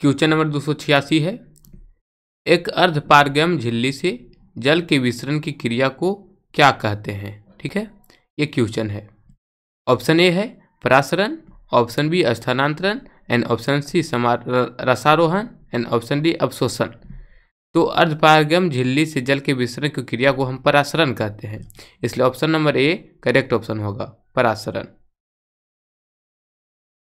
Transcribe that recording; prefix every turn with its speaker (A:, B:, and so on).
A: question number दो है एक अर्धपारगम झिल्ली से जल के विसरण की क्रिया को क्या कहते हैं ठीक है ये क्वेश्चन है ऑप्शन ए है परासरण ऑप्शन बी स्थानांतरण एंड ऑप्शन सी समार रसारोहण एंड ऑप्शन डी अवशोषण तो अर्धपारगम झिल्ली से जल के विसरण की क्रिया को हम परासरण कहते हैं इसलिए option number A correct option होगा परासरण